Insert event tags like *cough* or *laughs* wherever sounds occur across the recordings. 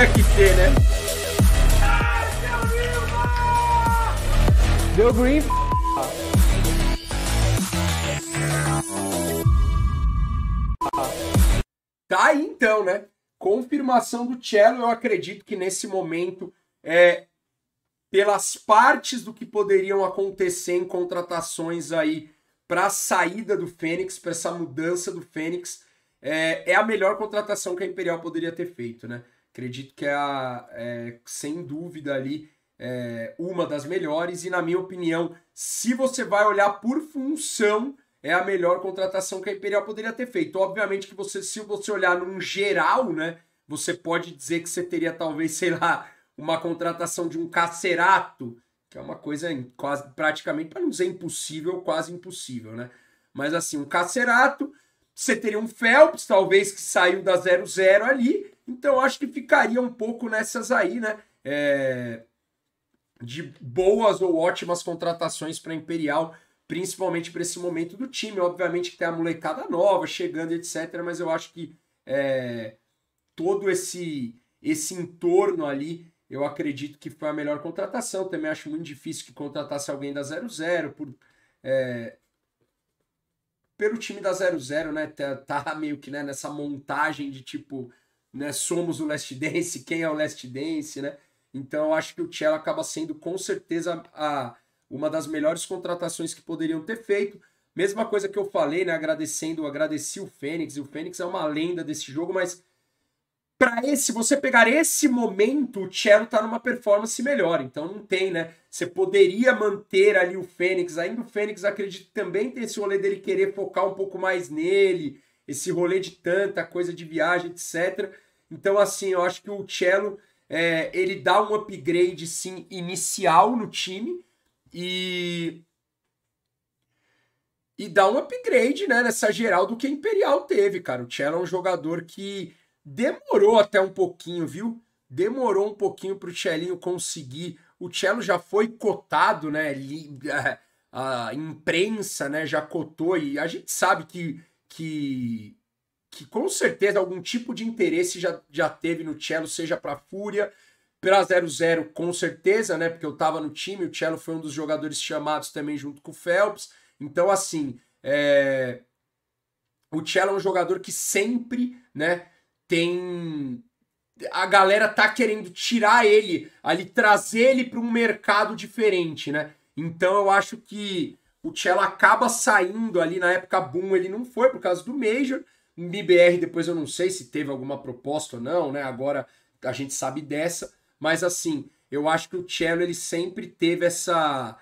tinha que ter, né? Deu green. Tá aí então, né? Confirmação do cello, eu acredito que nesse momento é pelas partes do que poderiam acontecer em contratações aí para a saída do Fênix, para essa mudança do Fênix, é, é a melhor contratação que a Imperial poderia ter feito, né? Acredito que é, a, é sem dúvida ali é uma das melhores e na minha opinião, se você vai olhar por função, é a melhor contratação que a Imperial poderia ter feito. Obviamente que você, se você olhar num geral, né, você pode dizer que você teria talvez, sei lá, uma contratação de um cacerato, que é uma coisa quase praticamente, para não dizer impossível, quase impossível, né? Mas assim, um cacerato, você teria um Phelps, talvez que saiu da 00 ali, então acho que ficaria um pouco nessas aí, né? É... De boas ou ótimas contratações para Imperial, principalmente para esse momento do time. Obviamente que tem a molecada nova chegando, etc. Mas eu acho que é... todo esse, esse entorno ali, eu acredito que foi a melhor contratação. Também acho muito difícil que contratasse alguém da 00 por. É pelo time da 00, né? Tá, tá meio que né, nessa montagem de tipo, né? Somos o Last Dance, *laughs* quem é o Last Dance, né? Então acho que o Cello acaba sendo com certeza a, uma das melhores contratações que poderiam ter feito. Mesma coisa que eu falei, né? Agradecendo, agradeci o Fênix, e o Fênix é uma lenda desse jogo, mas para esse, você pegar esse momento, o Cello tá numa performance melhor, então não tem, né? Você poderia manter ali o Fênix, ainda o Fênix acredito também tem esse rolê dele querer focar um pouco mais nele, esse rolê de tanta coisa de viagem, etc. Então, assim, eu acho que o Cello, é, ele dá um upgrade, sim, inicial no time e... E dá um upgrade, né, nessa geral do que a Imperial teve, cara. O Cello é um jogador que demorou até um pouquinho, viu? Demorou um pouquinho para o Cellinho conseguir. O Cello já foi cotado, né, é, a imprensa, né, já cotou e a gente sabe que que que com certeza algum tipo de interesse já, já teve no Cello, seja para Fúria, para 00 com certeza, né? Porque eu tava no time, o Cello foi um dos jogadores chamados também junto com o Phelps. Então, assim, é... o Cello é um jogador que sempre, né, tem a galera tá querendo tirar ele, ali trazer ele para um mercado diferente, né? Então eu acho que o Cello acaba saindo ali na época boom, ele não foi por causa do Major. MBR depois eu não sei se teve alguma proposta ou não, né? Agora a gente sabe dessa, mas assim, eu acho que o Cello ele sempre teve essa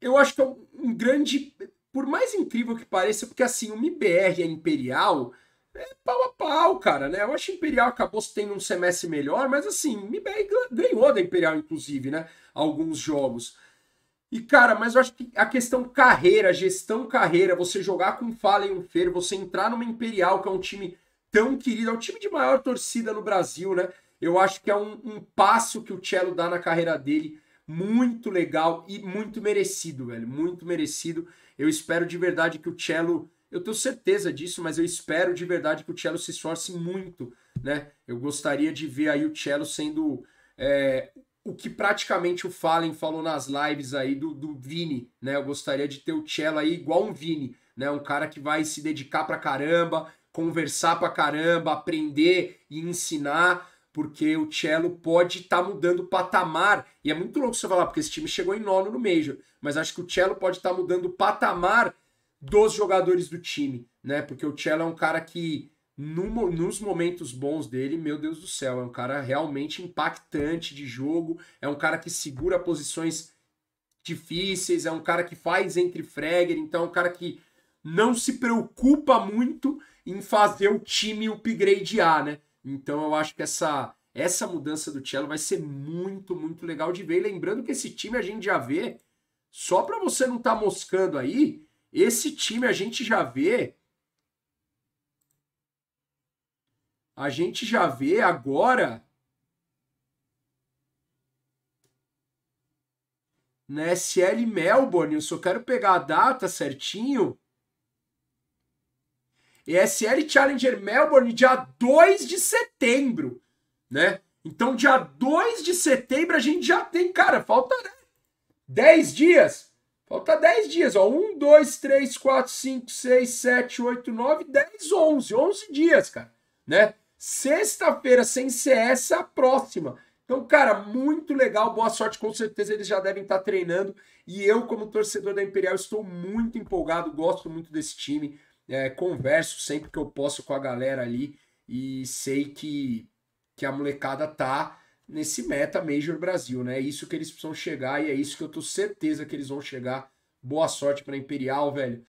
eu acho que é um grande por mais incrível que pareça, porque assim, o MBR e é a Imperial é pau a pau, cara, né? Eu acho que a Imperial acabou se tendo um semestre melhor, mas assim, o MBR ganhou da Imperial, inclusive, né? Alguns jogos. E, cara, mas eu acho que a questão carreira, gestão carreira, você jogar com Fala e um Fer você entrar numa Imperial, que é um time tão querido, é o time de maior torcida no Brasil, né? Eu acho que é um, um passo que o Cello dá na carreira dele, muito legal e muito merecido, velho. Muito merecido. Eu espero de verdade que o Cello. Eu tenho certeza disso, mas eu espero de verdade que o Cello se esforce muito, né? Eu gostaria de ver aí o Cello sendo é, o que praticamente o Fallen falou nas lives aí do, do Vini, né? Eu gostaria de ter o Cello aí igual um Vini, né? Um cara que vai se dedicar pra caramba, conversar pra caramba, aprender e ensinar, porque o Cello pode estar tá mudando o patamar. E é muito louco você falar, porque esse time chegou em nono no Major, mas acho que o Cello pode estar tá mudando o patamar dos jogadores do time, né? Porque o Cello é um cara que no, nos momentos bons dele, meu Deus do céu, é um cara realmente impactante de jogo, é um cara que segura posições difíceis, é um cara que faz entre fragger, então é um cara que não se preocupa muito em fazer o time upgradear, né? Então eu acho que essa essa mudança do Cello vai ser muito, muito legal de ver. E lembrando que esse time a gente já vê, só para você não estar tá moscando aí, esse time a gente já vê a gente já vê agora na né, SL Melbourne, eu só quero pegar a data certinho. ESL é Challenger Melbourne, dia 2 de setembro, né? Então, dia 2 de setembro a gente já tem, cara, falta 10 dias. Falta 10 dias, ó. 1, 2, 3, 4, 5, 6, 7, 8, 9, 10, 11. 11 dias, cara, né? Sexta-feira, sem ser essa, próxima. Então, cara, muito legal, boa sorte, com certeza eles já devem estar treinando. E eu, como torcedor da Imperial, estou muito empolgado, gosto muito desse time. É, converso sempre que eu posso com a galera ali e sei que, que a molecada tá nesse meta Major Brasil, né? É isso que eles precisam chegar e é isso que eu tô certeza que eles vão chegar. Boa sorte para Imperial, velho.